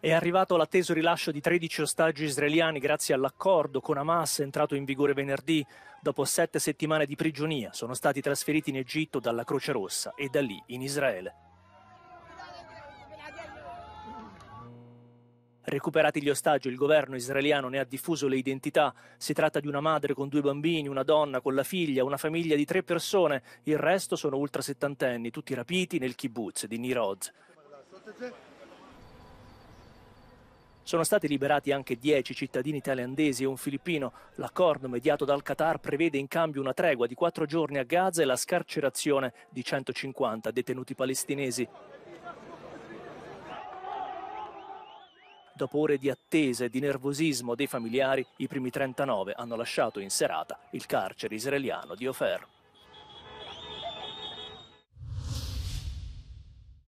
È arrivato l'atteso rilascio di 13 ostaggi israeliani grazie all'accordo con Hamas entrato in vigore venerdì. Dopo sette settimane di prigionia sono stati trasferiti in Egitto dalla Croce Rossa e da lì in Israele. Recuperati gli ostaggi, il governo israeliano ne ha diffuso le identità. Si tratta di una madre con due bambini, una donna con la figlia, una famiglia di tre persone. Il resto sono ultrasettantenni, tutti rapiti nel kibbutz di Niroz. Sono stati liberati anche dieci cittadini thailandesi e un filippino. L'accordo mediato dal Qatar prevede in cambio una tregua di quattro giorni a Gaza e la scarcerazione di 150 detenuti palestinesi. Dopo ore di attesa e di nervosismo dei familiari, i primi 39 hanno lasciato in serata il carcere israeliano di Ofer.